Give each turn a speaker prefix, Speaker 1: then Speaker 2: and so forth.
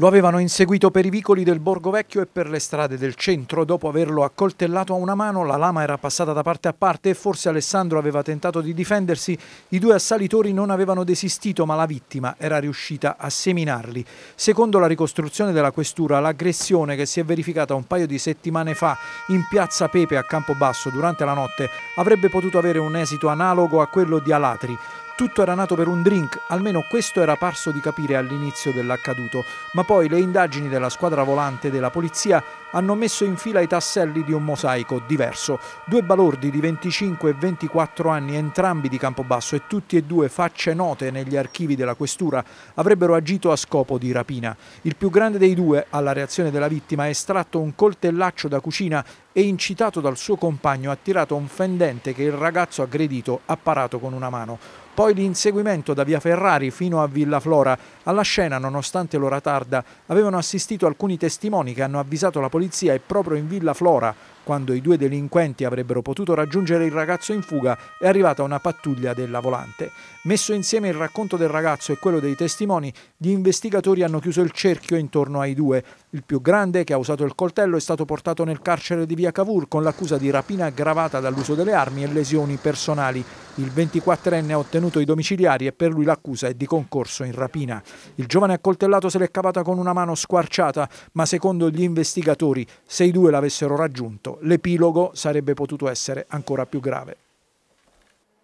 Speaker 1: Lo avevano inseguito per i vicoli del Borgo Vecchio e per le strade del centro. Dopo averlo accoltellato a una mano, la lama era passata da parte a parte e forse Alessandro aveva tentato di difendersi. I due assalitori non avevano desistito, ma la vittima era riuscita a seminarli. Secondo la ricostruzione della questura, l'aggressione che si è verificata un paio di settimane fa in piazza Pepe a Campobasso durante la notte avrebbe potuto avere un esito analogo a quello di Alatri. Tutto era nato per un drink, almeno questo era parso di capire all'inizio dell'accaduto, ma poi le indagini della squadra volante della polizia hanno messo in fila i tasselli di un mosaico diverso. Due balordi di 25 e 24 anni, entrambi di Campobasso e tutti e due facce note negli archivi della questura, avrebbero agito a scopo di rapina. Il più grande dei due, alla reazione della vittima, ha estratto un coltellaccio da cucina e incitato dal suo compagno ha tirato un fendente che il ragazzo aggredito ha parato con una mano. Poi l'inseguimento da via Ferrari fino a Villa Flora. Alla scena, nonostante l'ora tarda, avevano assistito alcuni testimoni che hanno avvisato la polizia e proprio in Villa Flora quando i due delinquenti avrebbero potuto raggiungere il ragazzo in fuga, è arrivata una pattuglia della volante. Messo insieme il racconto del ragazzo e quello dei testimoni, gli investigatori hanno chiuso il cerchio intorno ai due. Il più grande, che ha usato il coltello, è stato portato nel carcere di via Cavour con l'accusa di rapina aggravata dall'uso delle armi e lesioni personali. Il 24enne ha ottenuto i domiciliari e per lui l'accusa è di concorso in rapina. Il giovane accoltellato se l'è cavata con una mano squarciata, ma secondo gli investigatori, se i due l'avessero raggiunto, l'epilogo sarebbe potuto essere ancora più grave.